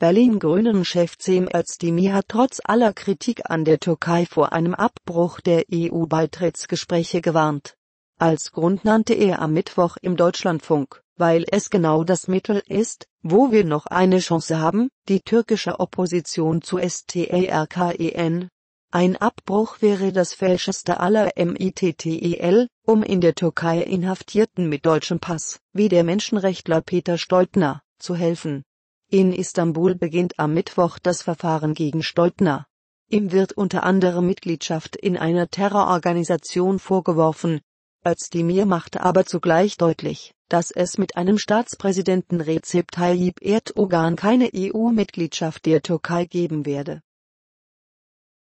Berlin-Grünen-Chef Cem Özdemir hat trotz aller Kritik an der Türkei vor einem Abbruch der EU-Beitrittsgespräche gewarnt. Als Grund nannte er am Mittwoch im Deutschlandfunk, weil es genau das Mittel ist, wo wir noch eine Chance haben, die türkische Opposition zu STERKEN. Ein Abbruch wäre das fälscheste aller MITTEL, um in der Türkei Inhaftierten mit deutschem Pass, wie der Menschenrechtler Peter Stoltner, zu helfen. In Istanbul beginnt am Mittwoch das Verfahren gegen Stoltner. Ihm wird unter anderem Mitgliedschaft in einer Terrororganisation vorgeworfen. Özdemir machte aber zugleich deutlich, dass es mit einem Staatspräsidenten Recep Tayyip Erdogan keine EU-Mitgliedschaft der Türkei geben werde